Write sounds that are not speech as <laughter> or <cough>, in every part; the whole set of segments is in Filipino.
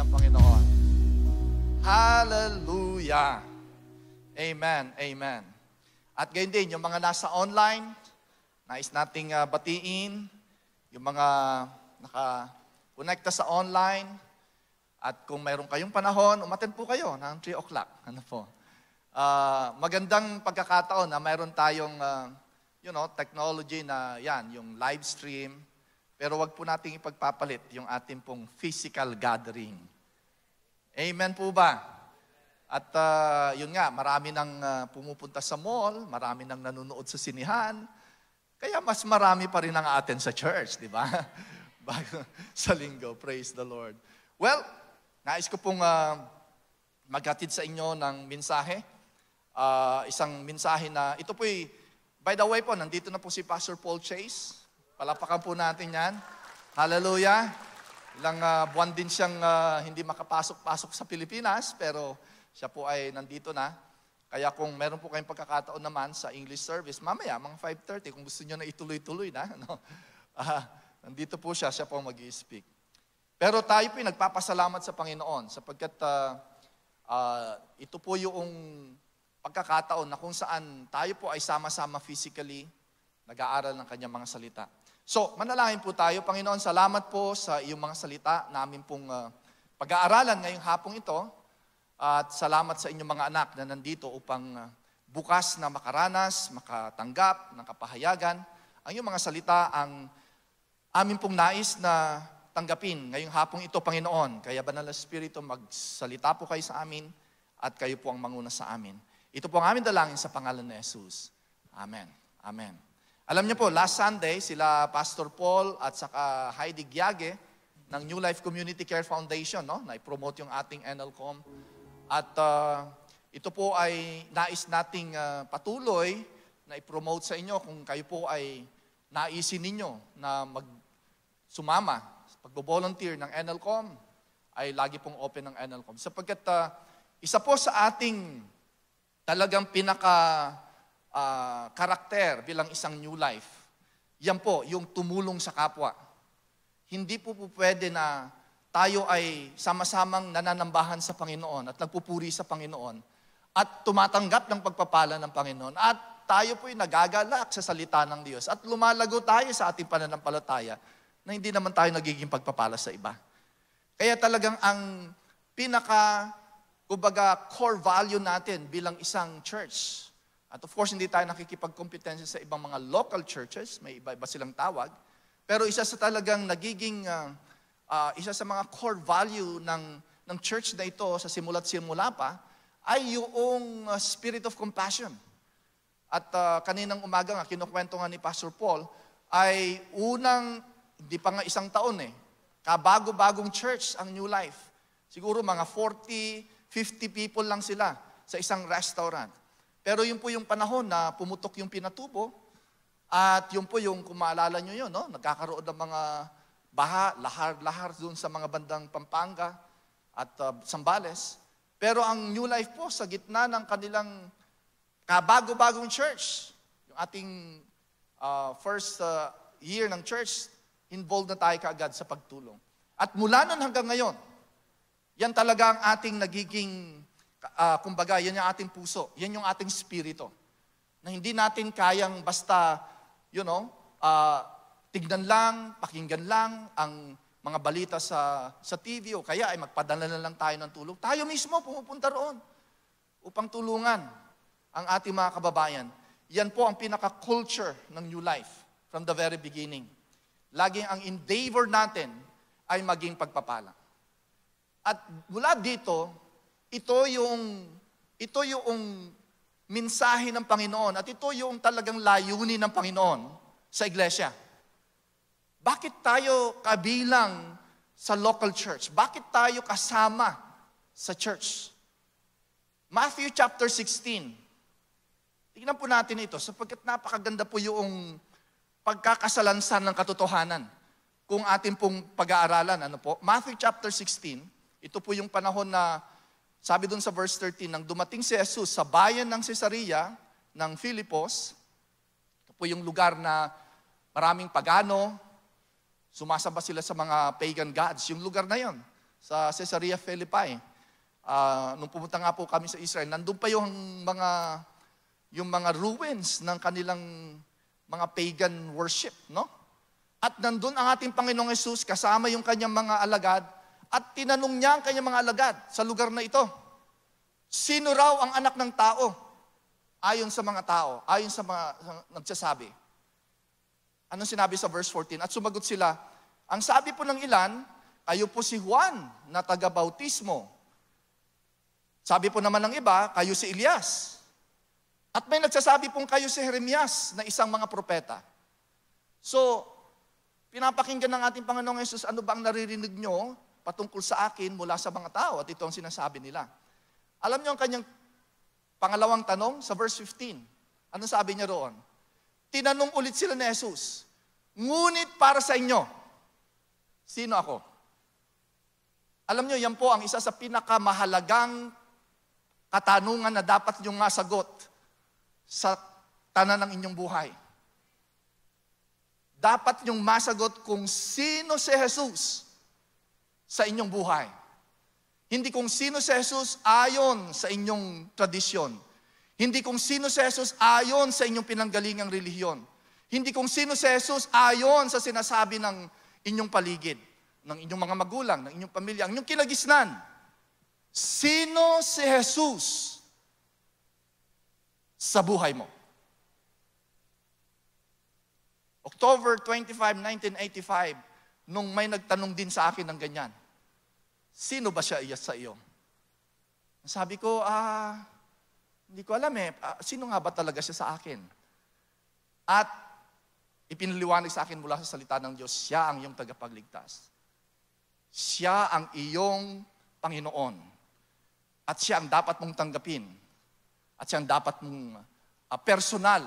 ng Panginoon. Hallelujah! Amen, amen. At gayon din, yung mga nasa online, nais nating uh, batiin, yung mga naka nakakonekta sa online, at kung mayroon kayong panahon, umaten po kayo ng 3 o'clock. <laughs> Ano po? Uh, magandang pagkakataon na mayroon tayong, uh, you know, technology na yan, yung live stream, pero wag po nating ipagpapalit yung ating pong physical gathering. Amen po ba? At uh, yun nga, marami nang uh, pumupunta sa mall, marami nang nanonood sa sinihan, kaya mas marami pa rin ang atin sa church, di ba? <laughs> sa linggo, praise the Lord. Well, nais ko pong uh, maghatid sa inyo ng mensahe. Uh, isang mensahe na, ito po'y, by the way po, nandito na po si Pastor Paul Chase. Palapakan po natin yan. Hallelujah. Ilang uh, buwan din siyang uh, hindi makapasok-pasok sa Pilipinas, pero siya po ay nandito na. Kaya kung meron po kayong pagkakataon naman sa English service, mamaya, mga 5.30, kung gusto niyo na ituloy-tuloy na, <laughs> no? uh, nandito po siya, siya po mag speak Pero tayo po nagpapasalamat sa Panginoon sapagkat uh, uh, ito po yung pagkakataon na kung saan tayo po ay sama-sama physically, nag-aaral ng kanyang mga salita. So, manalangin po tayo. Panginoon, salamat po sa iyong mga salita namin pong uh, pag-aaralan ngayong hapong ito. At salamat sa inyong mga anak na nandito upang uh, bukas na makaranas, makatanggap ng kapahayagan. Ang iyong mga salita ang amin pong nais na tanggapin ngayong hapong ito, Panginoon. Kaya Banal na Espiritu, magsalita po kayo sa amin at kayo po ang manguna sa amin. Ito po ang aming dalangin sa pangalan ni Jesus. Amen. Amen. Alam niyo po, last Sunday, sila Pastor Paul at saka Heidi Gyage ng New Life Community Care Foundation, no? na-promote yung ating NLCOM. At uh, ito po ay nais nating uh, patuloy na i-promote sa inyo kung kayo po ay naisin ninyo na mag sumama sa pagbo-volunteer ng NLCOM ay lagi pong open ng NLCOM. Sapagkat uh, isa po sa ating talagang pinaka uh, karakter bilang isang new life, yan po, yung tumulong sa kapwa. Hindi po po pwede na tayo ay sama-samang nananambahan sa Panginoon at nagpupuri sa Panginoon at tumatanggap ng pagpapala ng Panginoon at tayo po'y nagagalak sa salita ng Diyos at lumalago tayo sa ating pananampalataya na hindi naman tayo nagiging pagpapala sa iba. Kaya talagang ang pinaka, kubaga, core value natin bilang isang church at of course, hindi tayo nakikipagkompetensya sa ibang mga local churches, may iba-iba silang tawag. Pero isa sa talagang nagiging, uh, uh, isa sa mga core value ng, ng church na ito sa simula't simula pa, ay yung uh, spirit of compassion. At uh, kaninang umaga nga, kinukwento nga ni Pastor Paul, ay unang, hindi pa nga isang taon eh, kabago-bagong church ang New Life. Siguro mga 40, 50 people lang sila sa isang restaurant. Pero yun po yung panahon na pumutok yung pinatubo. At yun po yung, kung maalala nyo yun, no? nagkakaroon ng mga baha, lahar-lahar doon sa mga bandang Pampanga at uh, Sambales. Pero ang New Life po, sa gitna ng kanilang kabago-bagong church, yung ating uh, first uh, year ng church, involved na tayo kaagad sa pagtulong. At mula nun hanggang ngayon, yan talaga ang ating nagiging uh, kumbaga, yan yung ating puso, yan yung ating spirito. Na hindi natin kayang basta, you know, uh, tignan lang, pakinggan lang ang mga balita sa, sa TV o kaya ay magpadala na lang tayo ng tulong. Tayo mismo pumupunta roon upang tulungan ang ating mga kababayan. Yan po ang pinaka-culture ng New Life from the very beginning. Laging ang endeavor natin ay maging pagpapala. At mula dito, ito yung ito yung mensahe ng Panginoon at ito yung talagang layunin ng Panginoon sa iglesia. Bakit tayo kabilang sa local church? Bakit tayo kasama sa church? Matthew chapter 16. Tingnan po natin ito sapagkat napakaganda po yung pagkakasalansan ng katotohanan kung atin pong pag-aaralan. Ano po? Matthew chapter 16, ito po yung panahon na sabi doon sa verse 13, nang dumating si Jesus sa bayan ng Caesarea, ng Philippos, ito po yung lugar na maraming pagano, sumasamba sila sa mga pagan gods, yung lugar na yon sa Caesarea Philippi. Uh, nung pumunta nga po kami sa Israel, nandun pa yung mga yung mga ruins ng kanilang mga pagan worship, no? At nandun ang ating Panginoong Yesus kasama yung kanyang mga alagad at tinanong niya ang kanyang mga alagad sa lugar na ito, sino raw ang anak ng tao? Ayon sa mga tao, ayon sa mga nagsasabi. Anong sinabi sa verse 14? At sumagot sila, ang sabi po ng ilan, kayo po si Juan na taga-bautismo. Sabi po naman ng iba, kayo si Elias. At may nagsasabi pong kayo si Jeremias na isang mga propeta. So, pinapakinggan ng ating Panginoong Yesus, ano ba ang naririnig nyo patungkol sa akin mula sa mga tao at ito ang sinasabi nila. Alam niyo ang kanyang pangalawang tanong sa verse 15. Ano sabi niya roon? Tinanong ulit sila ni Jesus, Ngunit para sa inyo, sino ako? Alam niyo, yan po ang isa sa pinakamahalagang katanungan na dapat niyong masagot sa tanan ng inyong buhay. Dapat niyong masagot kung sino si Jesus sa inyong buhay. Hindi kung sino si Jesus ayon sa inyong tradisyon. Hindi kung sino si Jesus ayon sa inyong pinanggalingang relihiyon. Hindi kung sino si Jesus ayon sa sinasabi ng inyong paligid, ng inyong mga magulang, ng inyong pamilya, ng inyong kinagisnan. Sino si Jesus sa buhay mo? October 25, 1985, nung may nagtanong din sa akin ng ganyan. Sino ba siya sa iyo? Sabi ko, ah, hindi ko alam eh, ah, sino nga ba talaga siya sa akin? At ipinaliwanag sa akin mula sa salita ng Diyos, siya ang iyong tagapagligtas. Siya ang iyong Panginoon. At siya ang dapat mong tanggapin. At siya ang dapat mong uh, personal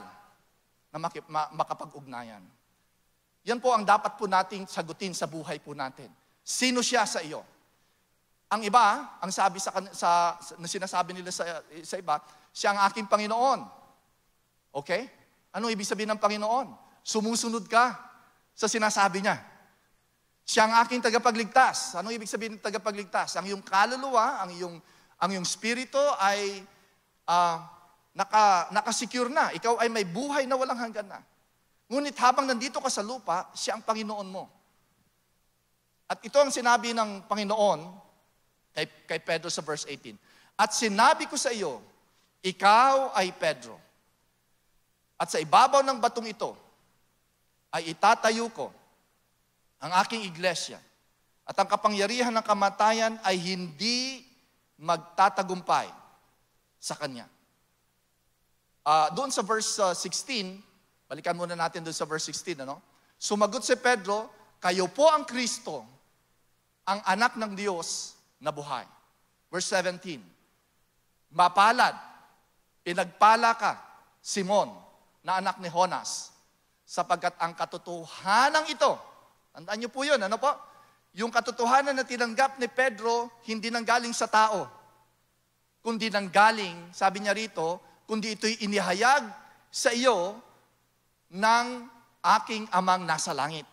na makip, ma, makapag-ugnayan. Yan po ang dapat po nating sagutin sa buhay po natin. Sino siya sa iyo? Ang iba, ang sabi sa, sa, na sinasabi nila sa, sa iba, siya ang aking Panginoon. Okay? Ano ibig sabihin ng Panginoon? Sumusunod ka sa sinasabi niya. Siya ang aking tagapagligtas. Ano ibig sabihin ng tagapagligtas? Ang iyong kaluluwa, ang iyong, ang iyong spirito ay uh, naka, naka-secure na. Ikaw ay may buhay na walang hanggan na. Ngunit habang nandito ka sa lupa, siya ang Panginoon mo. At ito ang sinabi ng Panginoon Kay, kay Pedro sa verse 18. At sinabi ko sa iyo, ikaw ay Pedro. At sa ibabaw ng batong ito, ay itatayo ko ang aking iglesia. At ang kapangyarihan ng kamatayan ay hindi magtatagumpay sa Kanya. Uh, doon sa verse uh, ah, 16, balikan muna natin doon sa verse 16, ano? Sumagot si Pedro, kayo po ang Kristo, ang anak ng Diyos na buhay. Verse 17, Mapalad, pinagpala ka, Simon, na anak ni Honas, sapagkat ang katotohanan ito, tandaan niyo po yun, ano po? Yung katotohanan na tinanggap ni Pedro, hindi nang galing sa tao, kundi nang galing, sabi niya rito, kundi ito'y inihayag sa iyo ng aking amang nasa langit.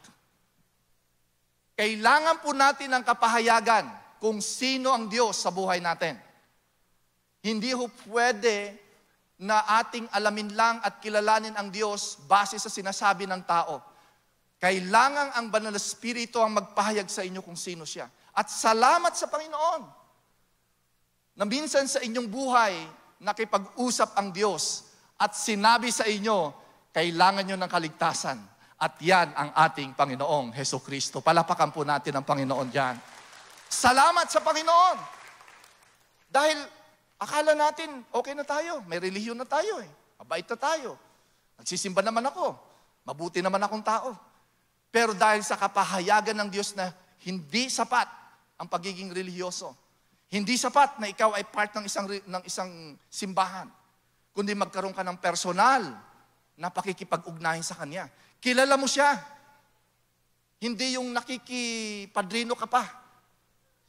Kailangan po natin ng kapahayagan kung sino ang Diyos sa buhay natin. Hindi ho pwede na ating alamin lang at kilalanin ang Diyos base sa sinasabi ng tao. Kailangan ang Banal na Espiritu ang magpahayag sa inyo kung sino siya. At salamat sa Panginoon na minsan sa inyong buhay nakipag-usap ang Diyos at sinabi sa inyo, kailangan nyo ng kaligtasan. At yan ang ating Panginoong Heso Kristo. Palapakan po natin ang Panginoon yan. Salamat sa Panginoon. Dahil akala natin, okay na tayo. May relihiyon na tayo eh. Mabait na tayo. Nagsisimba naman ako. Mabuti naman akong tao. Pero dahil sa kapahayagan ng Diyos na hindi sapat ang pagiging relihiyoso, hindi sapat na ikaw ay part ng isang, ng isang simbahan, kundi magkaroon ka ng personal na pakikipag-ugnayan sa Kanya. Kilala mo siya. Hindi yung nakikipadrino ka pa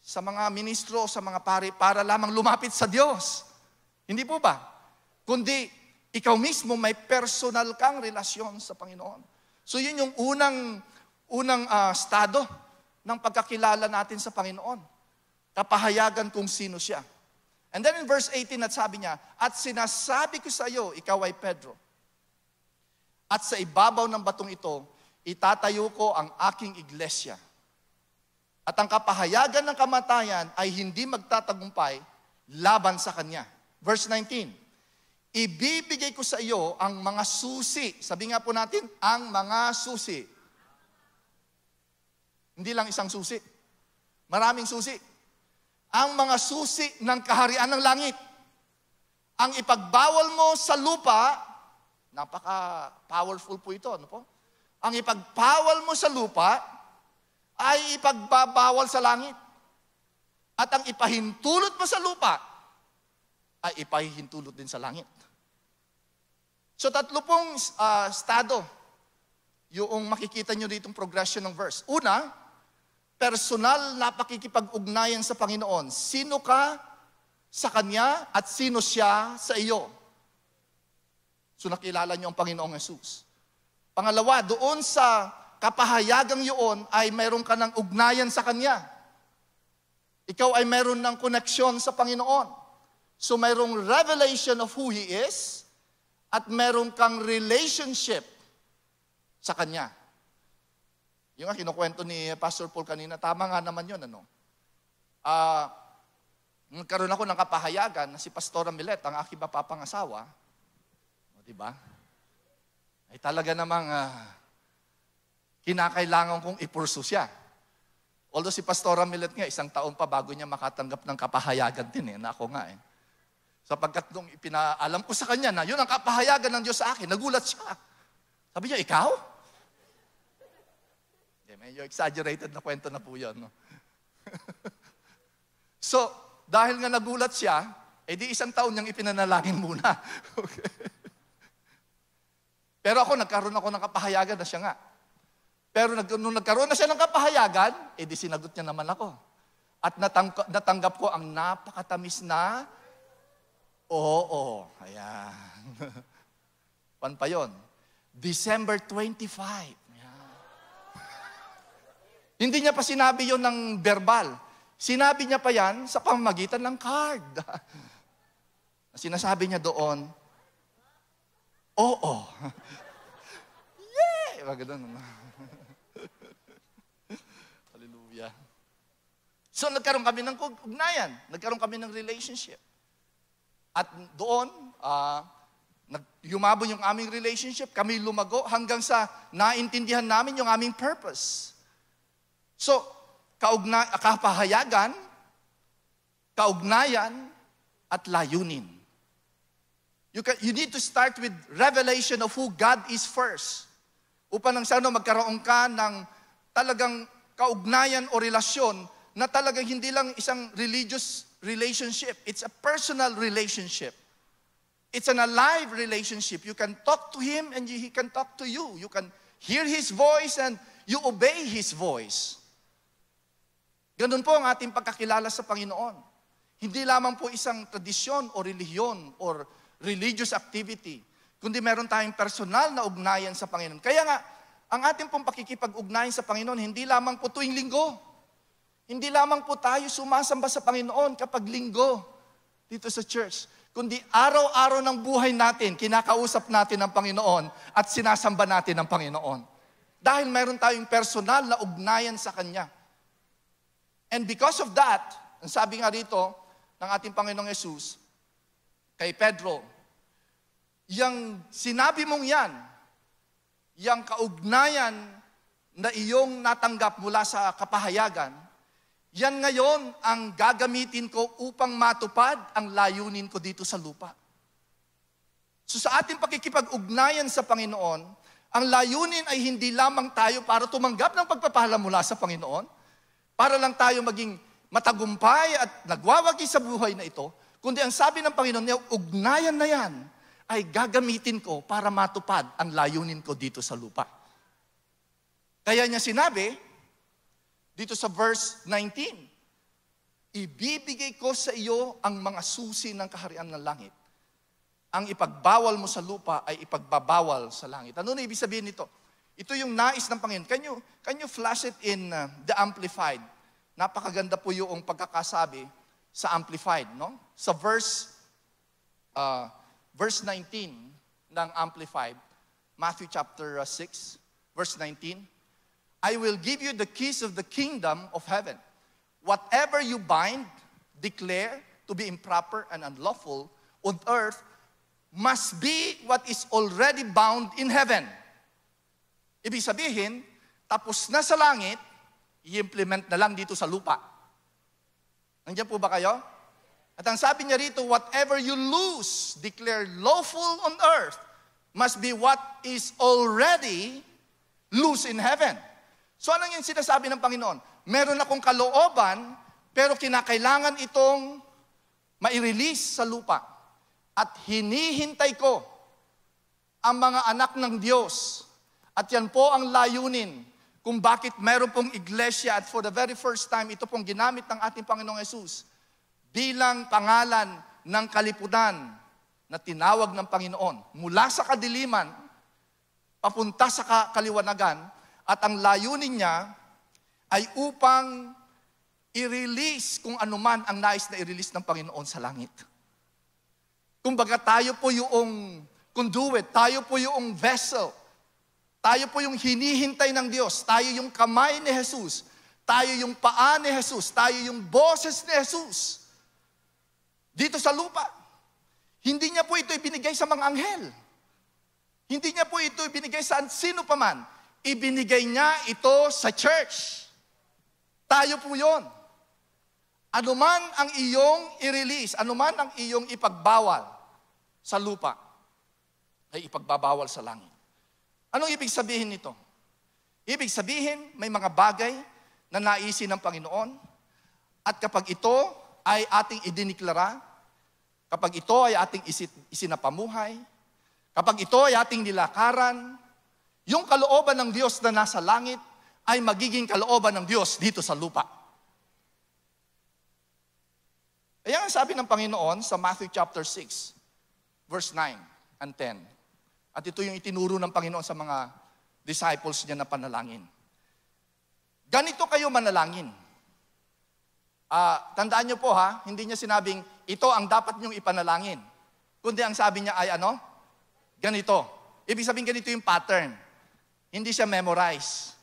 sa mga ministro, sa mga pare, para lamang lumapit sa Diyos. Hindi po ba? Kundi ikaw mismo may personal kang relasyon sa Panginoon. So yun yung unang, unang uh, estado ng pagkakilala natin sa Panginoon. Kapahayagan kung sino siya. And then in verse 18 at sabi niya, At sinasabi ko sa iyo, ikaw ay Pedro. At sa ibabaw ng batong ito, itatayo ko ang aking iglesia at ang kapahayagan ng kamatayan ay hindi magtatagumpay laban sa kanya. Verse 19, Ibibigay ko sa iyo ang mga susi. Sabi nga po natin, ang mga susi. Hindi lang isang susi. Maraming susi. Ang mga susi ng kaharian ng langit. Ang ipagbawal mo sa lupa, napaka-powerful po ito, ano po? Ang ipagbawal mo sa lupa, ay ipagbabawal sa langit. At ang ipahintulot mo sa lupa ay ipahintulot din sa langit. So tatlo pong uh, estado yung makikita nyo ditong progression ng verse. Una, personal na pakikipag-ugnayan sa Panginoon. Sino ka sa Kanya at sino siya sa iyo. So nakilala nyo ang Panginoong Yesus. Pangalawa, doon sa kapahayagang yun ay mayroon ka ng ugnayan sa Kanya. Ikaw ay mayroon ng koneksyon sa Panginoon. So mayroong revelation of who He is at mayroon kang relationship sa Kanya. Yung nga kinukwento ni Pastor Paul kanina, tama nga naman yun, ano? Uh, nagkaroon ako ng kapahayagan na si Pastora Milet, ang aking mapapangasawa, di ba? Ay talaga namang uh, kinakailangan kong ipursu siya. Although si Pastora Millet nga, isang taon pa bago niya makatanggap ng kapahayagan din eh, na ako nga eh. Sapagkat nung ipinaalam ko sa kanya na yun ang kapahayagan ng Diyos sa akin, nagulat siya. Sabi niya, ikaw? Yeah, medyo exaggerated na kwento na po yun. No? <laughs> so, dahil nga nagulat siya, eh di isang taon niyang ipinanalangin muna. <laughs> okay. Pero ako, nagkaroon ako ng kapahayagan na siya nga. Pero nung nagkaroon na siya ng kapahayagan, edi eh, sinagot niya naman ako. At natang, natanggap ko ang napakatamis na oo. Ayan. <laughs> Pan pa yon? December 25. Ayan. Hindi niya pa sinabi yon ng verbal. Sinabi niya pa yan sa pamamagitan ng card. <laughs> Sinasabi niya doon, oo. <laughs> Yay! Mga naman. Hallelujah. So nagkaroon kami ng ugnayan, nagkaroon kami ng relationship. At doon, uh, yumabon yung aming relationship, kami lumago hanggang sa naintindihan namin yung aming purpose. So, kaugnay, kapahayagan, kaugnayan, at layunin. You, can, you need to start with revelation of who God is first. Upang nang sana magkaroon ka ng talagang kaugnayan o relasyon na talagang hindi lang isang religious relationship. It's a personal relationship. It's an alive relationship. You can talk to Him and He can talk to you. You can hear His voice and you obey His voice. Ganun po ang ating pagkakilala sa Panginoon. Hindi lamang po isang tradisyon o relihiyon or religious activity, kundi meron tayong personal na ugnayan sa Panginoon. Kaya nga, ang ating pong pakikipag-ugnayan sa Panginoon, hindi lamang po tuwing linggo. Hindi lamang po tayo sumasamba sa Panginoon kapag linggo dito sa church. Kundi araw-araw ng buhay natin, kinakausap natin ang Panginoon at sinasamba natin ang Panginoon. Dahil mayroon tayong personal na ugnayan sa Kanya. And because of that, ang sabi nga rito ng ating Panginoong Yesus kay Pedro, yung sinabi mong yan, yung kaugnayan na iyong natanggap mula sa kapahayagan, yan ngayon ang gagamitin ko upang matupad ang layunin ko dito sa lupa. So sa ating pakikipag-ugnayan sa Panginoon, ang layunin ay hindi lamang tayo para tumanggap ng pagpapala mula sa Panginoon, para lang tayo maging matagumpay at nagwawagi sa buhay na ito, kundi ang sabi ng Panginoon niya, ugnayan na yan ay gagamitin ko para matupad ang layunin ko dito sa lupa. Kaya niya sinabi, dito sa verse 19, Ibibigay ko sa iyo ang mga susi ng kaharian ng langit. Ang ipagbawal mo sa lupa ay ipagbabawal sa langit. Ano na ibig sabihin nito? Ito yung nais ng Panginoon. Can you, can you flash it in uh, the Amplified? Napakaganda po yung pagkakasabi sa Amplified, no? Sa verse uh, verse 19 ng Amplified, Matthew chapter 6, uh, verse 19, I will give you the keys of the kingdom of heaven. Whatever you bind, declare to be improper and unlawful on earth must be what is already bound in heaven. Ibig sabihin, tapos na sa langit, i-implement na lang dito sa lupa. Nandiyan po ba kayo? At ang sabi niya rito, whatever you lose, declare lawful on earth, must be what is already loose in heaven. So ano yung sinasabi ng Panginoon? Meron akong kalooban, pero kinakailangan itong ma-release sa lupa. At hinihintay ko ang mga anak ng Diyos. At yan po ang layunin kung bakit meron pong iglesia at for the very first time, ito pong ginamit ng ating Panginoong Yesus bilang pangalan ng kaliputan na tinawag ng Panginoon mula sa kadiliman papunta sa kaliwanagan at ang layunin niya ay upang i-release kung anuman ang nais na i-release ng Panginoon sa langit. Kumbaga tayo po yung conduit, tayo po yung vessel, tayo po yung hinihintay ng Diyos, tayo yung kamay ni Jesus, tayo yung paa ni Jesus, tayo yung boses ni Jesus dito sa lupa. Hindi niya po ito ibinigay sa mga anghel. Hindi niya po ito ibinigay sa sino paman. Ibinigay niya ito sa church. Tayo po yon. Anuman ang iyong i-release, anuman ang iyong ipagbawal sa lupa, ay ipagbabawal sa langit. Anong ibig sabihin nito? Ibig sabihin, may mga bagay na naisin ng Panginoon at kapag ito ay ating idiniklara, kapag ito ay ating isinapamuhay, kapag ito ay ating nilakaran, yung kalooban ng Diyos na nasa langit ay magiging kalooban ng Diyos dito sa lupa. Kaya ang sabi ng Panginoon sa Matthew chapter 6, verse 9 and 10. At ito yung itinuro ng Panginoon sa mga disciples niya na panalangin. Ganito kayo manalangin uh, tandaan niyo po ha, hindi niya sinabing, ito ang dapat niyong ipanalangin. Kundi ang sabi niya ay ano? Ganito. Ibig sabihin ganito yung pattern. Hindi siya memorize.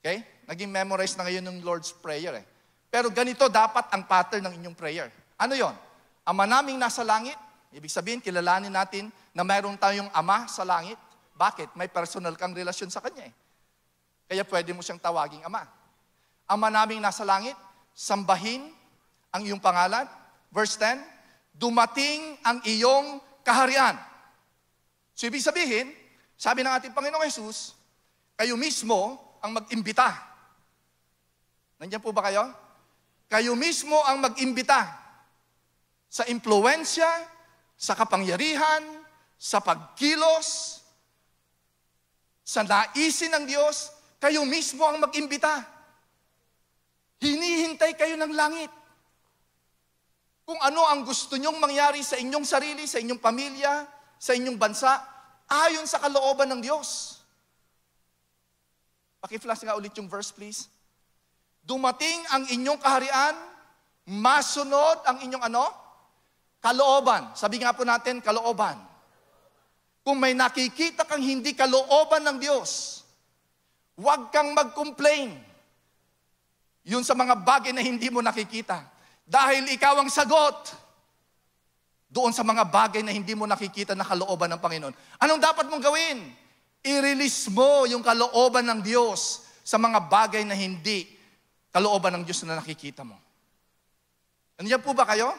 Okay? Naging memorize na ngayon ng Lord's Prayer eh. Pero ganito dapat ang pattern ng inyong prayer. Ano yon? Ama naming nasa langit. Ibig sabihin, kilalanin natin na mayroon tayong ama sa langit. Bakit? May personal kang relasyon sa kanya eh. Kaya pwede mo siyang tawaging ama. Ama naming nasa langit, sambahin ang iyong pangalan. Verse 10, dumating ang iyong kaharian. So ibig sabihin, sabi ng ating Panginoong Yesus, kayo mismo ang mag-imbita. Nandiyan po ba kayo? Kayo mismo ang mag-imbita sa impluensya, sa kapangyarihan, sa pagkilos, sa naisin ng Diyos, kayo mismo ang mag-imbita. Hinihintay kayo ng langit. Kung ano ang gusto nyong mangyari sa inyong sarili, sa inyong pamilya, sa inyong bansa, ayon sa kalooban ng Diyos. Paki-flash nga ulit yung verse, please. Dumating ang inyong kaharian, masunod ang inyong ano? Kalooban. Sabi nga po natin, kalooban. Kung may nakikita kang hindi kalooban ng Diyos, huwag kang mag-complain. Yun sa mga bagay na hindi mo nakikita. Dahil ikaw ang sagot doon sa mga bagay na hindi mo nakikita na kalooban ng Panginoon. Anong dapat mong gawin? I-release mo yung kalooban ng Diyos sa mga bagay na hindi kalooban ng Diyos na nakikita mo. Nandiyan po ba kayo?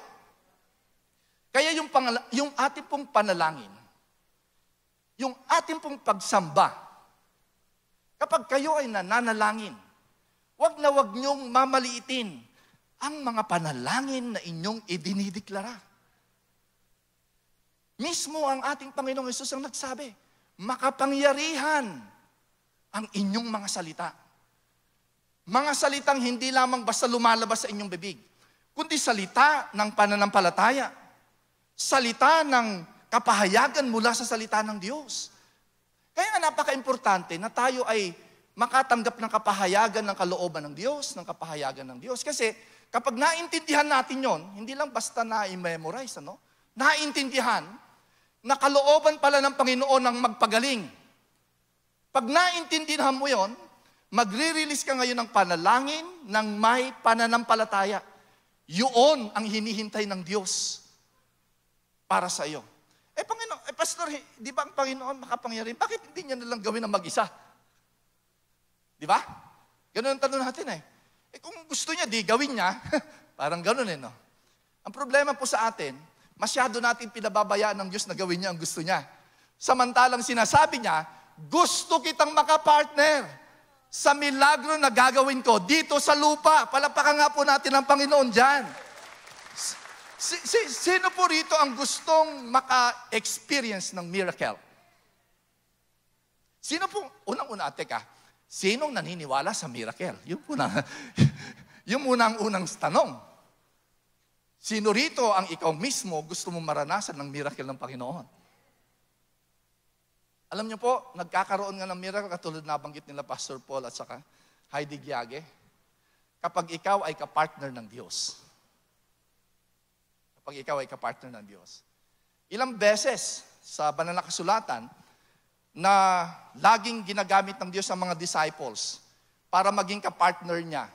Kaya yung, pangala- yung ating pong panalangin, yung ating pong pagsamba, kapag kayo ay nananalangin, Huwag na huwag niyong mamaliitin ang mga panalangin na inyong idinideklara. Mismo ang ating Panginoong Yesus ang nagsabi, makapangyarihan ang inyong mga salita. Mga salitang hindi lamang basta lumalabas sa inyong bibig, kundi salita ng pananampalataya, salita ng kapahayagan mula sa salita ng Diyos. Kaya napaka-importante na tayo ay makatanggap ng kapahayagan ng kalooban ng Diyos, ng kapahayagan ng Diyos. Kasi kapag naintindihan natin yon, hindi lang basta na-memorize, ano? Naintindihan na kalooban pala ng Panginoon ang magpagaling. Pag naintindihan mo yon, magre-release ka ngayon ng panalangin ng may pananampalataya. Yun ang hinihintay ng Diyos para sa iyo. Eh, Panginoon, eh, Pastor, di ba ang Panginoon makapangyari? Bakit hindi niya nalang gawin na mag-isa? Di ba? Ganun ang tanong natin eh. Eh kung gusto niya, di gawin niya. <laughs> Parang ganun eh, no? Ang problema po sa atin, masyado natin pinababayaan ng Diyos na gawin niya ang gusto niya. Samantalang sinasabi niya, gusto kitang makapartner sa milagro na gagawin ko dito sa lupa. Palapakan nga po natin ang Panginoon dyan. Si, si, sino po rito ang gustong maka-experience ng miracle? Sino po? Unang-una, teka. Sinong naniniwala sa miracle? Yun muna, <laughs> yun muna ang unang tanong. Sino rito ang ikaw mismo gusto mong maranasan ng miracle ng Panginoon? Alam niyo po, nagkakaroon nga ng miracle katulad nabanggit nila Pastor Paul at saka Heidi Giage, kapag ikaw ay kapartner ng Diyos. Kapag ikaw ay kapartner ng Diyos. Ilang beses sa banal na kasulatan, na laging ginagamit ng Diyos ang mga disciples para maging kapartner niya.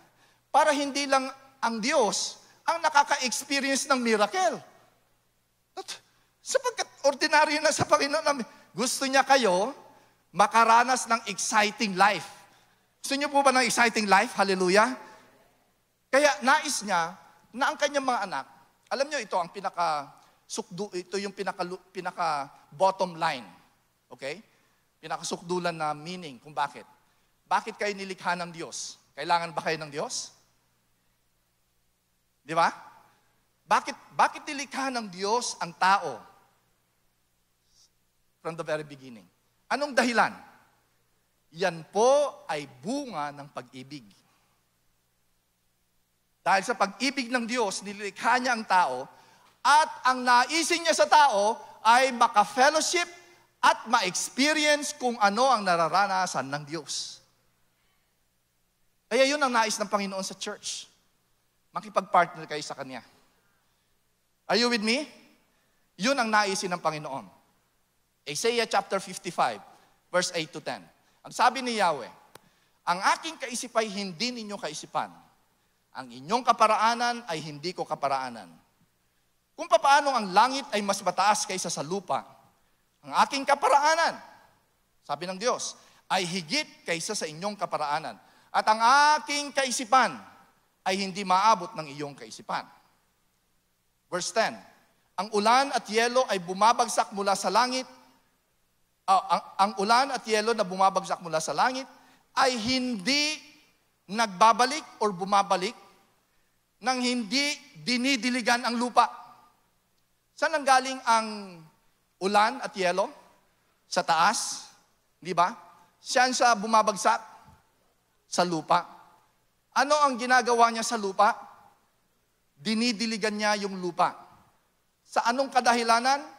Para hindi lang ang Diyos ang nakaka-experience ng miracle. At, sapagkat ordinaryo na sa Panginoon namin, gusto niya kayo makaranas ng exciting life. Gusto niyo po ba ng exciting life? Hallelujah! Kaya nais niya na ang kanyang mga anak, alam niyo ito ang pinaka sukdu, ito yung pinaka, pinaka bottom line. Okay? pinakasukdulan na meaning kung bakit. Bakit kayo nilikha ng Diyos? Kailangan ba kayo ng Diyos? Di ba? Bakit, bakit nilikha ng Diyos ang tao? From the very beginning. Anong dahilan? Yan po ay bunga ng pag-ibig. Dahil sa pag-ibig ng Diyos, nilikha niya ang tao, at ang naisin niya sa tao ay maka-fellowship at ma-experience kung ano ang nararanasan ng Diyos. Kaya yun ang nais ng Panginoon sa church. Makipag-partner kayo sa Kanya. Are you with me? Yun ang naisin ng Panginoon. Isaiah chapter 55, verse 8 to 10. Ang sabi ni Yahweh, Ang aking kaisip ay hindi ninyo kaisipan. Ang inyong kaparaanan ay hindi ko kaparaanan. Kung papaano ang langit ay mas mataas kaysa sa lupa, ang aking kaparaanan, sabi ng Diyos, ay higit kaysa sa inyong kaparaanan. At ang aking kaisipan ay hindi maabot ng iyong kaisipan. Verse 10, Ang ulan at yelo ay bumabagsak mula sa langit. Uh, ang, ang ulan at yelo na bumabagsak mula sa langit ay hindi nagbabalik or bumabalik nang hindi dinidiligan ang lupa. Saan ang galing ang ulan at yelo sa taas, di ba? Siyan sa bumabagsak sa lupa. Ano ang ginagawa niya sa lupa? Dinidiligan niya yung lupa. Sa anong kadahilanan?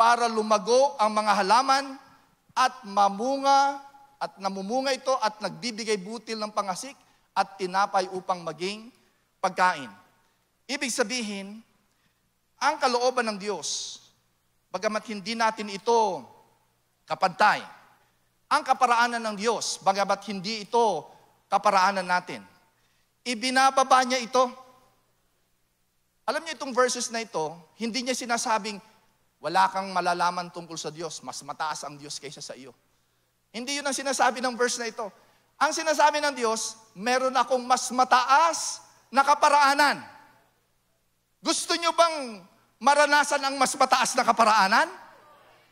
Para lumago ang mga halaman at mamunga at namumunga ito at nagbibigay butil ng pangasik at tinapay upang maging pagkain. Ibig sabihin, ang kalooban ng Diyos bagamat hindi natin ito kapantay. Ang kaparaanan ng Diyos, bagamat hindi ito kaparaanan natin. Ibinababa niya ito. Alam niyo itong verses na ito, hindi niya sinasabing, wala kang malalaman tungkol sa Diyos, mas mataas ang Diyos kaysa sa iyo. Hindi yun ang sinasabi ng verse na ito. Ang sinasabi ng Diyos, meron akong mas mataas na kaparaanan. Gusto niyo bang maranasan ang mas mataas na kaparaanan?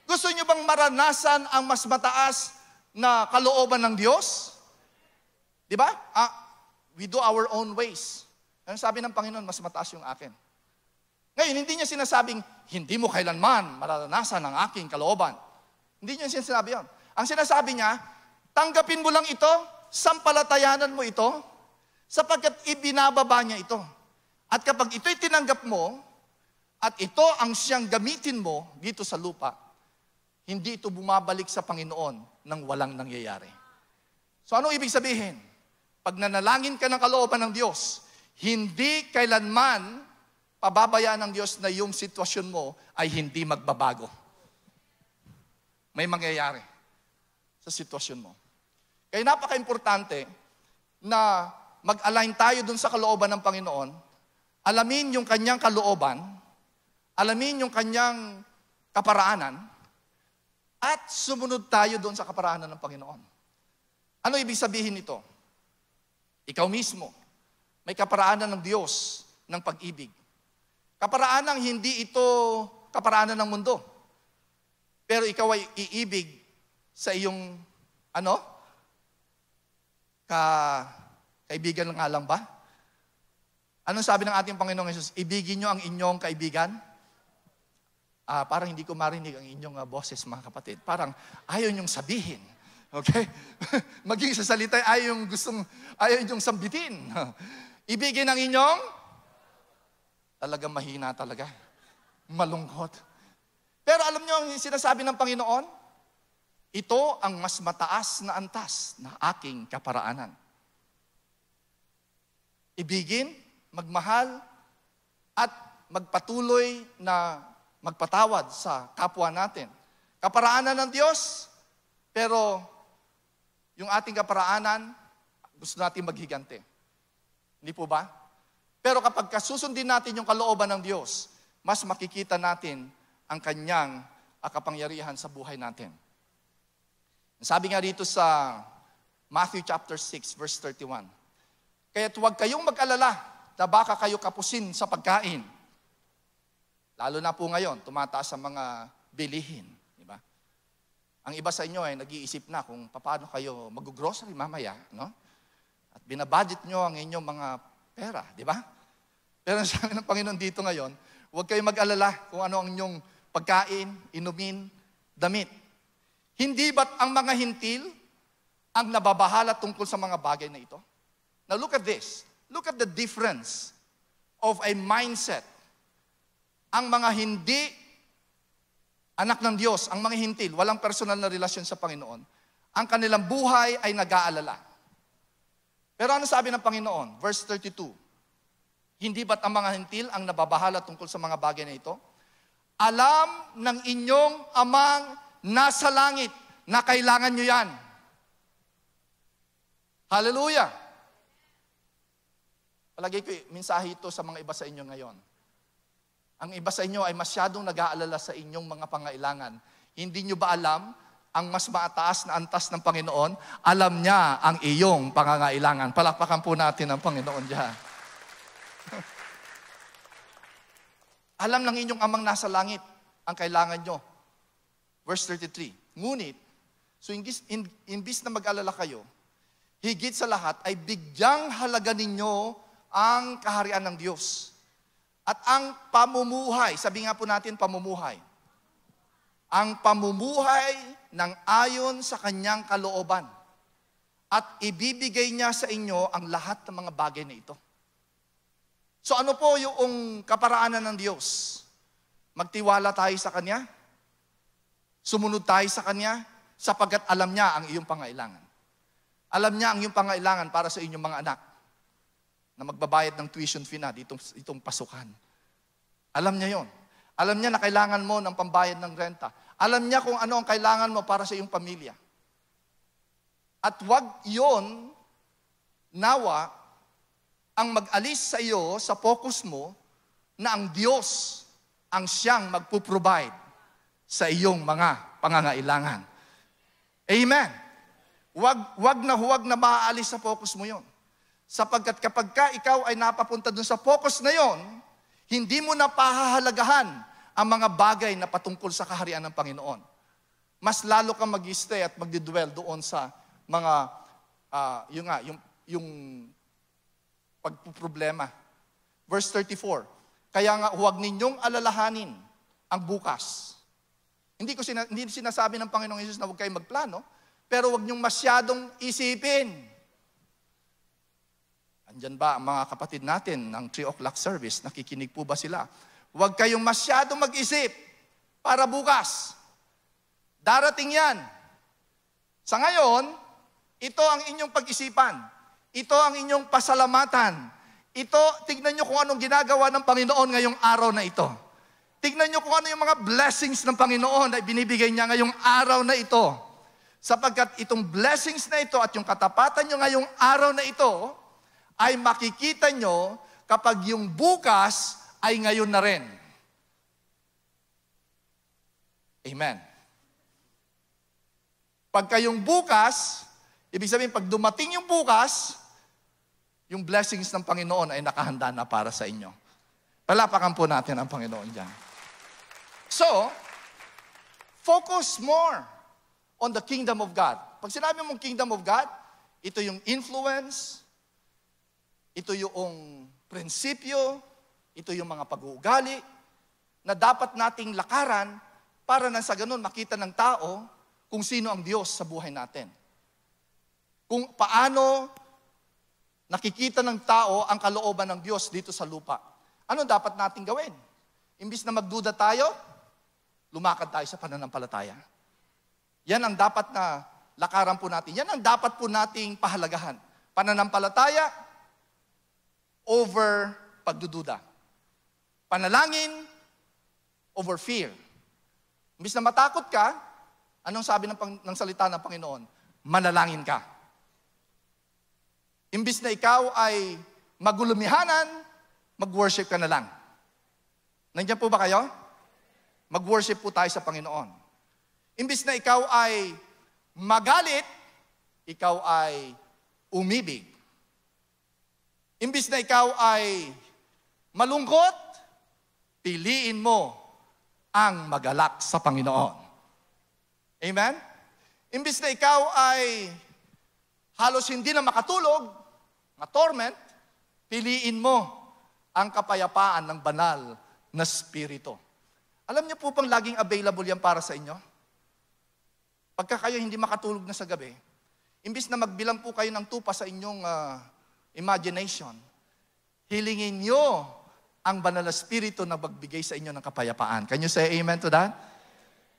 Gusto niyo bang maranasan ang mas mataas na kalooban ng Diyos? Di ba? Ah, we do our own ways. Ano sabi ng Panginoon, mas mataas yung akin. Ngayon, hindi niya sinasabing, hindi mo kailanman maranasan ang aking kalooban. Hindi niya sinasabi yon. Ang sinasabi niya, tanggapin mo lang ito, sampalatayanan mo ito, sapagkat ibinababa niya ito. At kapag ito'y tinanggap mo, at ito ang siyang gamitin mo dito sa lupa, hindi ito bumabalik sa Panginoon nang walang nangyayari. So ano ibig sabihin? Pag nanalangin ka ng kalooban ng Diyos, hindi kailanman pababayaan ng Diyos na yung sitwasyon mo ay hindi magbabago. May mangyayari sa sitwasyon mo. Kaya napaka-importante na mag-align tayo dun sa kalooban ng Panginoon, alamin yung kanyang kalooban, alamin yung kanyang kaparaanan, at sumunod tayo doon sa kaparaanan ng Panginoon. Ano ibig sabihin nito? Ikaw mismo, may kaparaanan ng Diyos ng pag-ibig. Kaparaanan hindi ito kaparaanan ng mundo. Pero ikaw ay iibig sa iyong ano? Ka kaibigan lang alam ba? Anong sabi ng ating Panginoong Yesus? Ibigin niyo ang inyong kaibigan uh, parang hindi ko marinig ang inyong uh, boses mga kapatid. Parang ayaw niyong sabihin. Okay? <laughs> Maging sa salita, ayaw yung gustong, ayaw yung sambitin. <laughs> Ibigin ang inyong, talaga mahina talaga. Malungkot. Pero alam niyo ang sinasabi ng Panginoon? Ito ang mas mataas na antas na aking kaparaanan. Ibigin, magmahal, at magpatuloy na magpatawad sa kapwa natin. Kaparaanan ng Diyos, pero yung ating kaparaanan, gusto natin maghigante. Hindi po ba? Pero kapag kasusundin natin yung kalooban ng Diyos, mas makikita natin ang kanyang kapangyarihan sa buhay natin. Sabi nga dito sa Matthew chapter 6 verse 31. Kaya't huwag kayong mag-alala na baka kayo kapusin sa pagkain Lalo na po ngayon, tumataas ang mga bilihin. Di ba? Ang iba sa inyo ay nag-iisip na kung paano kayo mag-grocery mamaya. No? At binabudget nyo ang inyong mga pera. Di ba? Pero <laughs> sa amin ng Panginoon dito ngayon, huwag kayong mag-alala kung ano ang inyong pagkain, inumin, damit. Hindi ba't ang mga hintil ang nababahala tungkol sa mga bagay na ito? Now look at this. Look at the difference of a mindset ang mga hindi anak ng Diyos, ang mga hintil, walang personal na relasyon sa Panginoon, ang kanilang buhay ay nag-aalala. Pero ano sabi ng Panginoon? Verse 32, Hindi ba't ang mga hintil ang nababahala tungkol sa mga bagay na ito? Alam ng inyong amang nasa langit na kailangan nyo yan. Hallelujah! Palagi ko, mensahe ito sa mga iba sa inyo ngayon. Ang iba sa inyo ay masyadong nag-aalala sa inyong mga pangailangan. Hindi nyo ba alam ang mas mataas na antas ng Panginoon? Alam niya ang iyong pangangailangan. Palakpakan po natin ang Panginoon diyan. <laughs> alam ng inyong amang nasa langit ang kailangan nyo. Verse 33. Ngunit, so imbis, in, imbis na mag-alala kayo, higit sa lahat ay bigyang halaga ninyo ang kaharian ng Diyos at ang pamumuhay, sabi nga po natin pamumuhay. Ang pamumuhay ng ayon sa kanyang kalooban. At ibibigay niya sa inyo ang lahat ng mga bagay na ito. So ano po yung kaparaanan ng Diyos? Magtiwala tayo sa Kanya? Sumunod tayo sa Kanya? Sapagkat alam niya ang iyong pangailangan. Alam niya ang iyong pangailangan para sa inyong mga anak na magbabayad ng tuition fee na ditong, itong pasukan. Alam niya yon. Alam niya na kailangan mo ng pambayad ng renta. Alam niya kung ano ang kailangan mo para sa iyong pamilya. At wag yon nawa ang mag-alis sa iyo sa focus mo na ang Diyos ang siyang magpo-provide sa iyong mga pangangailangan. Amen. Wag wag na huwag na maaalis sa focus mo 'yon. Sapagkat kapag ka ikaw ay napapunta dun sa focus na yon, hindi mo na pahahalagahan ang mga bagay na patungkol sa kaharian ng Panginoon. Mas lalo kang mag-stay at magdidwell doon sa mga, uh, ah, yung nga, yung, yung pagpuproblema. Verse 34, Kaya nga huwag ninyong alalahanin ang bukas. Hindi ko sina- hindi sinasabi ng Panginoong Yesus na huwag kayong magplano, pero huwag niyong masyadong isipin Diyan ba ang mga kapatid natin ng 3 o'clock service? Nakikinig po ba sila? Huwag kayong masyado mag-isip para bukas. Darating yan. Sa ngayon, ito ang inyong pag-isipan. Ito ang inyong pasalamatan. Ito, tignan nyo kung anong ginagawa ng Panginoon ngayong araw na ito. Tignan nyo kung ano yung mga blessings ng Panginoon na binibigay niya ngayong araw na ito. Sapagkat itong blessings na ito at yung katapatan nyo ngayong araw na ito, ay makikita nyo kapag yung bukas ay ngayon na rin. Amen. Pagka yung bukas, ibig sabihin pag dumating yung bukas, yung blessings ng Panginoon ay nakahanda na para sa inyo. Palapakan po natin ang Panginoon dyan. So, focus more on the kingdom of God. Pag sinabi mong kingdom of God, ito yung influence, ito yung prinsipyo, ito yung mga pag-uugali na dapat nating lakaran para nang sa ganun makita ng tao kung sino ang Diyos sa buhay natin. Kung paano nakikita ng tao ang kalooban ng Diyos dito sa lupa. Ano dapat nating gawin? Imbis na magduda tayo, lumakad tayo sa pananampalataya. Yan ang dapat na lakaran po natin. Yan ang dapat po nating pahalagahan. Pananampalataya, over pagdududa. Panalangin over fear. Imbis na matakot ka, anong sabi ng, pang, ng salita ng Panginoon? Manalangin ka. Imbis na ikaw ay magulumihanan, mag-worship ka na lang. Nandiyan po ba kayo? Mag-worship po tayo sa Panginoon. Imbis na ikaw ay magalit, ikaw ay umibig. Imbis na ikaw ay malungkot, piliin mo ang magalak sa Panginoon. Amen? Imbis na ikaw ay halos hindi na makatulog, na torment, piliin mo ang kapayapaan ng banal na spirito. Alam niyo po pang laging available yan para sa inyo? Pagka kayo hindi makatulog na sa gabi, imbis na magbilang po kayo ng tupa sa inyong uh, imagination. Hilingin nyo ang banal na spirito na magbigay sa inyo ng kapayapaan. Can you say amen to that?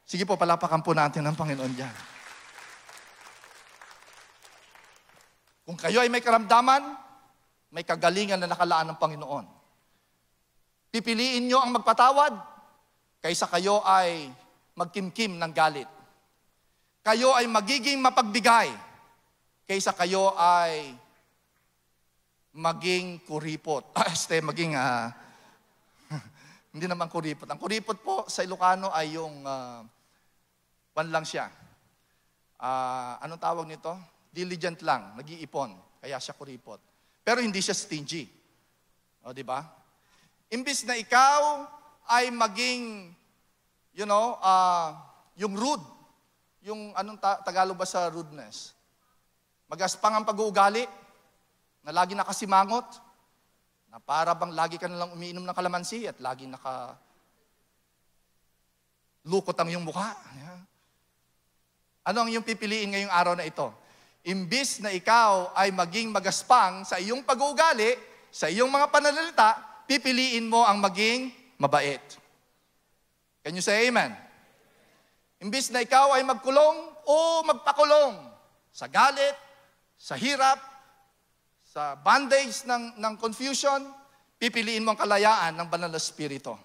Sige po, palapakan po natin ang Panginoon dyan. Kung kayo ay may karamdaman, may kagalingan na nakalaan ng Panginoon. Pipiliin nyo ang magpatawad kaysa kayo ay magkimkim ng galit. Kayo ay magiging mapagbigay kaysa kayo ay maging kuripot. <laughs> Ah, este, maging, uh, <laughs> hindi naman kuripot. Ang kuripot po sa Ilocano ay yung, uh, ah, pan lang siya. Uh, anong tawag nito? Diligent lang, nag-iipon. Kaya siya kuripot. Pero hindi siya stingy. O, di ba? Imbis na ikaw ay maging, you know, uh, yung rude. Yung anong ta- Tagalog ba sa rudeness? Magaspang ang pag-uugali na lagi nakasimangot, na para bang lagi ka nalang umiinom ng kalamansi at lagi naka lukot ang iyong mukha. Ano ang iyong pipiliin ngayong araw na ito? Imbis na ikaw ay maging magaspang sa iyong pag-uugali, sa iyong mga pananalita, pipiliin mo ang maging mabait. Can you say amen? Imbis na ikaw ay magkulong o magpakulong sa galit, sa hirap, sa bandage ng, ng confusion, pipiliin mo ang kalayaan ng banal na spirito.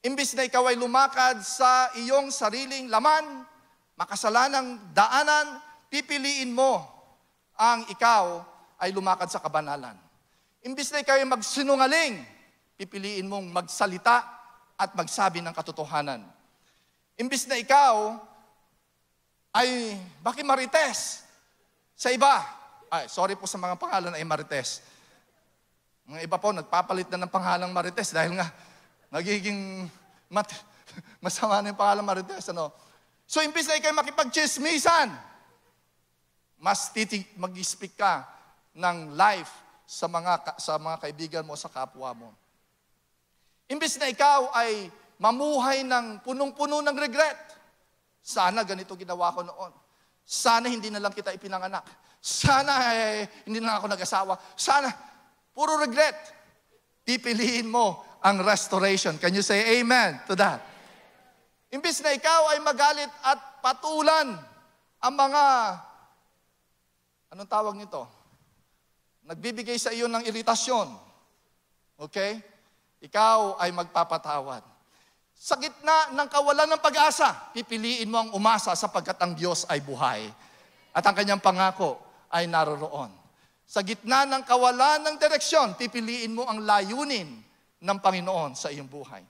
Imbis na ikaw ay lumakad sa iyong sariling laman, makasalanang daanan, pipiliin mo ang ikaw ay lumakad sa kabanalan. Imbis na ikaw ay magsinungaling, pipiliin mong magsalita at magsabi ng katotohanan. Imbis na ikaw ay bakit marites sa iba, ay, sorry po sa mga pangalan ay Marites. Mga iba po, nagpapalit na ng pangalang Marites dahil nga nagiging mat <laughs> masama na yung pangalang Marites. Ano? So, imbis na ikay makipagchismisan, mas titig, mag-speak ka ng life sa mga, sa mga kaibigan mo, sa kapwa mo. Imbis na ikaw ay mamuhay ng punong-puno ng regret, sana ganito ginawa ko noon. Sana hindi na lang kita ipinanganak. Sana eh, hindi na ako nag-asawa. Sana, puro regret. Pipiliin mo ang restoration. Can you say amen to that? Imbis na ikaw ay magalit at patulan ang mga, anong tawag nito? Nagbibigay sa iyo ng iritasyon. Okay? Ikaw ay magpapatawad. Sa gitna ng kawalan ng pag-asa, pipiliin mo ang umasa sapagkat ang Diyos ay buhay. At ang kanyang pangako ay naroroon. Sa gitna ng kawalan ng direksyon, pipiliin mo ang layunin ng Panginoon sa iyong buhay.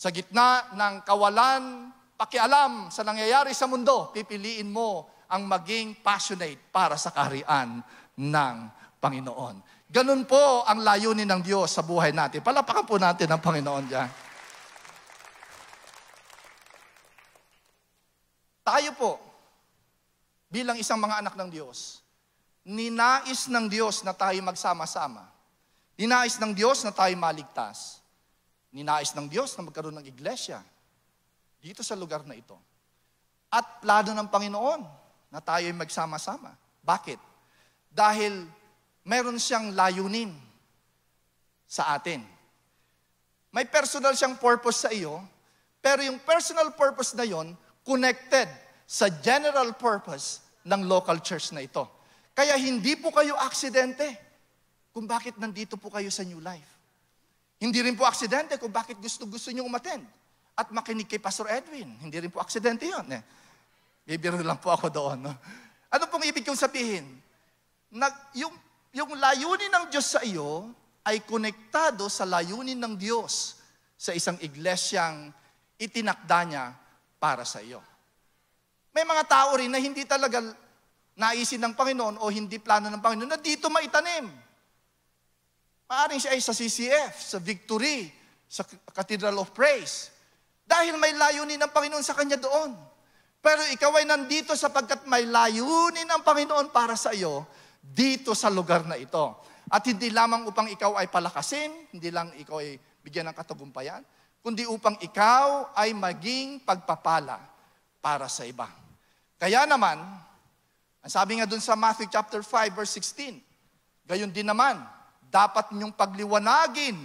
Sa gitna ng kawalan, pakialam sa nangyayari sa mundo, pipiliin mo ang maging passionate para sa kaharian ng Panginoon. Ganun po ang layunin ng Diyos sa buhay natin. Palapakan po natin ang Panginoon diyan. Tayo po, bilang isang mga anak ng Diyos, ninais ng Diyos na tayo magsama-sama. Ninais ng Diyos na tayo maligtas. Ninais ng Diyos na magkaroon ng iglesia dito sa lugar na ito. At plano ng Panginoon na tayo ay magsama-sama. Bakit? Dahil meron siyang layunin sa atin. May personal siyang purpose sa iyo, pero yung personal purpose na yon, connected sa general purpose ng local church na ito. Kaya hindi po kayo aksidente kung bakit nandito po kayo sa New Life. Hindi rin po aksidente kung bakit gusto-gusto nyo umaten at makinig kay Pastor Edwin. Hindi rin po aksidente yun. Eh. Bibiro lang po ako doon. No? Ano pong ibig kong sabihin? Nag, yung, yung layunin ng Diyos sa iyo ay konektado sa layunin ng Diyos sa isang iglesyang itinakda niya para sa iyo. May mga tao rin na hindi talaga naisin ng Panginoon o hindi plano ng Panginoon na dito maitanim. Maaring siya ay sa CCF, sa Victory, sa Cathedral of Praise. Dahil may layunin ng Panginoon sa kanya doon. Pero ikaw ay nandito sapagkat may layunin ng Panginoon para sa iyo dito sa lugar na ito. At hindi lamang upang ikaw ay palakasin, hindi lang ikaw ay bigyan ng katagumpayan, kundi upang ikaw ay maging pagpapala para sa iba. Kaya naman, ang sabi nga dun sa Matthew chapter 5 verse 16, gayon din naman, dapat niyong pagliwanagin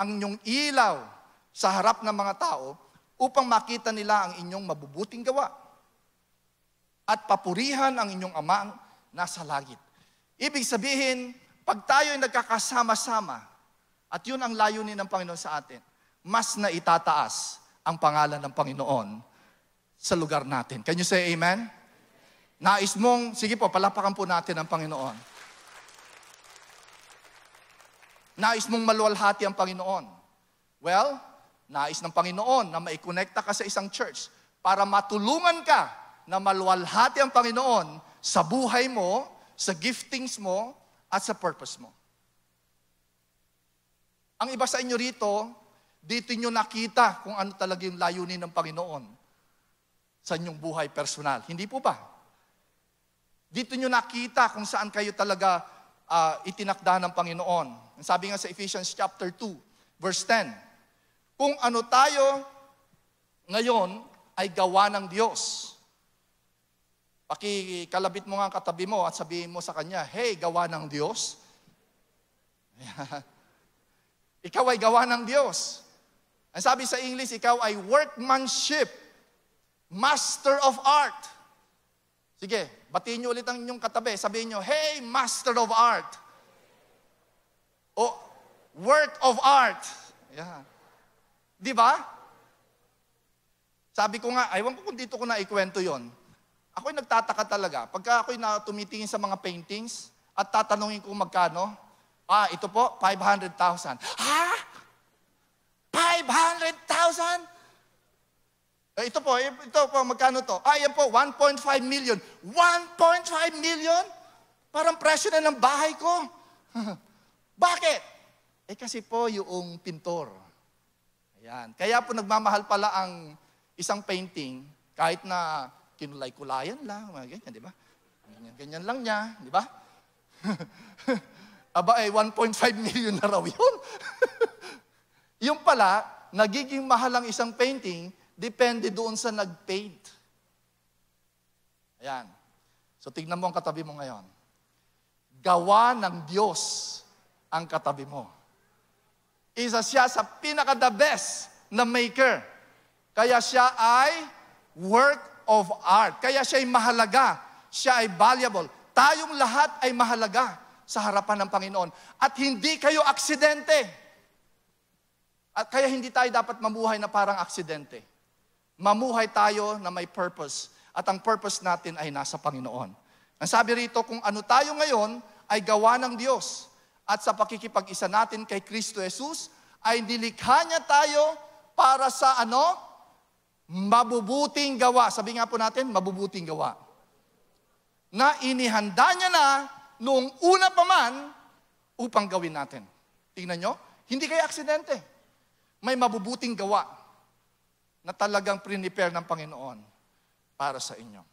ang inyong ilaw sa harap ng mga tao upang makita nila ang inyong mabubuting gawa at papurihan ang inyong amang nasa langit. Ibig sabihin, pag tayo ay nagkakasama-sama, at yun ang layunin ng Panginoon sa atin, mas na itataas ang pangalan ng Panginoon sa lugar natin. Can you say amen? Nais mong, sige po, palapakan po natin ang Panginoon. Nais mong maluwalhati ang Panginoon. Well, nais ng Panginoon na maikonekta ka sa isang church para matulungan ka na maluwalhati ang Panginoon sa buhay mo, sa giftings mo, at sa purpose mo. Ang iba sa inyo rito, dito nyo nakita kung ano talaga yung layunin ng Panginoon sa inyong buhay personal. Hindi po ba? Dito nyo nakita kung saan kayo talaga uh, itinakda ng Panginoon. Sabi nga sa Ephesians chapter 2, verse 10, Kung ano tayo ngayon ay gawa ng Diyos. Pakikalabit mo nga ang katabi mo at sabihin mo sa kanya, Hey, gawa ng Diyos. <laughs> Ikaw ay gawa ng Diyos. Ang sabi sa English, ikaw ay workmanship, master of art. Sige, batiin nyo ulit ang inyong katabi. Sabihin nyo, hey, master of art. O, work of art. Yeah. Di ba? Sabi ko nga, aywan ko kung dito ko na ikwento yon. Ako'y nagtataka talaga. Pagka ako'y na tumitingin sa mga paintings at tatanungin ko magkano, ah, ito po, 500,000. Ha? 500,000? Eh, ito po, eh, ito po, magkano to? Ah, yan po, 1.5 million. 1.5 million? Parang presyo na ng bahay ko. <laughs> Bakit? Eh kasi po, yung pintor. Ayan. Kaya po nagmamahal pala ang isang painting, kahit na kinulay-kulayan lang, mga ganyan, di ba? Ganyan, ganyan lang niya, di ba? <laughs> Aba, eh, 1.5 million na raw yun. <laughs> yung pala, nagiging mahal ang isang painting, depende doon sa nag-paint. Ayan. So tignan mo ang katabi mo ngayon. Gawa ng Diyos ang katabi mo. Isa siya sa pinaka-the best na maker. Kaya siya ay work of art. Kaya siya ay mahalaga. Siya ay valuable. Tayong lahat ay mahalaga sa harapan ng Panginoon. At hindi kayo aksidente. At kaya hindi tayo dapat mamuhay na parang aksidente. Mamuhay tayo na may purpose. At ang purpose natin ay nasa Panginoon. Ang sabi rito, kung ano tayo ngayon ay gawa ng Diyos. At sa pakikipag-isa natin kay Kristo Jesus, ay nilikha niya tayo para sa ano? Mabubuting gawa. Sabi nga po natin, mabubuting gawa. Na inihanda niya na noong una pa man upang gawin natin. Tingnan nyo, hindi kaya aksidente may mabubuting gawa na talagang prepare ng Panginoon para sa inyo.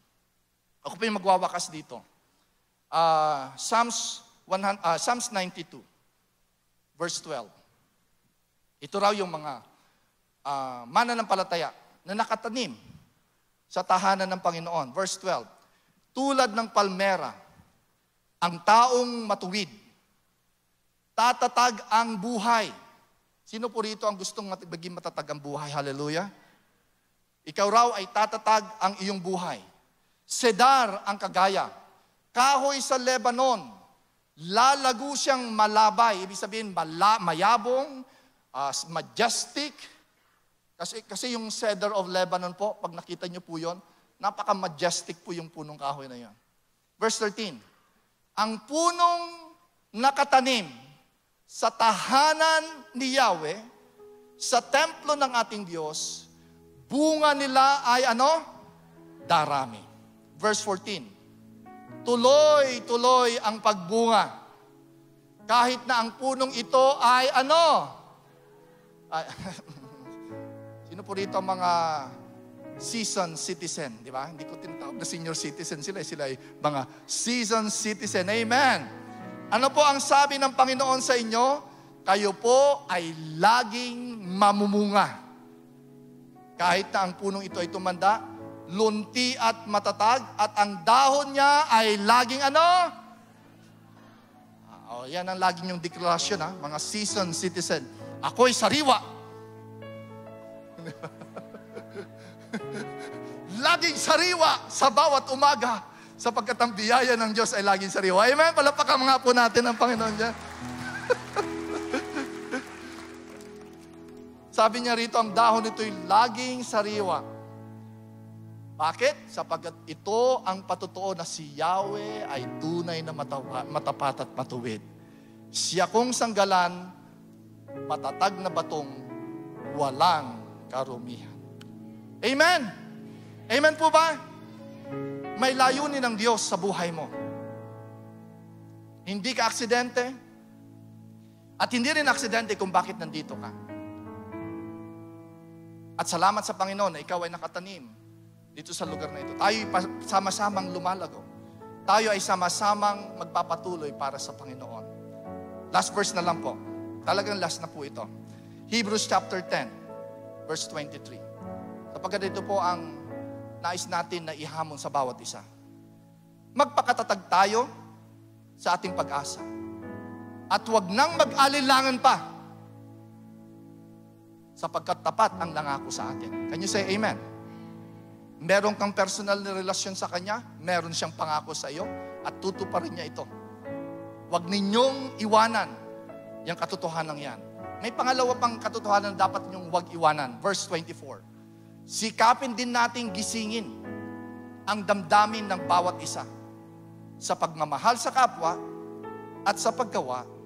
Ako pa yung magwawakas dito. Uh, Psalms, 100, uh, ah, Psalms 92, verse 12. Ito raw yung mga uh, ah, palataya na nakatanim sa tahanan ng Panginoon. Verse 12. Tulad ng palmera, ang taong matuwid, tatatag ang buhay Sino po rito ang gustong mat- maging matatag ang buhay? Hallelujah. Ikaw raw ay tatatag ang iyong buhay. Sedar ang kagaya. Kahoy sa Lebanon. Lalago siyang malabay. Ibig sabihin, mala, mayabong, uh, majestic. Kasi, kasi yung cedar of Lebanon po, pag nakita niyo po yon, napaka-majestic po yung punong kahoy na yon. Verse 13, Ang punong nakatanim sa tahanan ni Yahweh, sa templo ng ating Diyos, bunga nila ay ano? Darami. Verse 14, Tuloy-tuloy ang pagbunga. Kahit na ang punong ito ay ano? Ay, <laughs> sino po rito mga season citizen, di ba? Hindi ko tinatawag na senior citizen sila, eh. sila ay mga season citizen. Amen! Ano po ang sabi ng Panginoon sa inyo? Kayo po ay laging mamumunga. Kahit na ang punong ito ay tumanda, lunti at matatag, at ang dahon niya ay laging ano? Ah, oh, yan ang laging yung deklarasyon, ha? Ah. mga seasoned citizen. Ako'y sariwa. <laughs> laging sariwa sa bawat umaga sapagkat ang biyaya ng Diyos ay laging sariwa. Amen? Palapakan mga po natin ang Panginoon niya. <laughs> Sabi niya rito, ang dahon nito'y laging sariwa. Bakit? Sapagkat ito ang patutuo na si Yahweh ay tunay na matapat at matuwid. Siya kong sanggalan, matatag na batong, walang karumihan. Amen? Amen po ba? may layunin ng Diyos sa buhay mo. Hindi ka aksidente, at hindi rin aksidente kung bakit nandito ka. At salamat sa Panginoon na ikaw ay nakatanim dito sa lugar na ito. Tayo ay sama-samang lumalago. Tayo ay sama-samang magpapatuloy para sa Panginoon. Last verse na lang po. Talagang last na po ito. Hebrews chapter 10, verse 23. Kapag ito po ang nais natin na ihamon sa bawat isa. Magpakatatag tayo sa ating pag-asa. At huwag nang mag-alilangan pa sapagkat tapat ang langako sa atin. Can you say amen? Meron kang personal na relasyon sa Kanya, meron siyang pangako sa iyo, at tutuparin niya ito. Huwag ninyong iwanan yung katotohanan yan. May pangalawa pang katotohanan dapat ninyong huwag iwanan. Verse 24. Sikapin din nating gisingin ang damdamin ng bawat isa sa pagmamahal sa kapwa at sa paggawa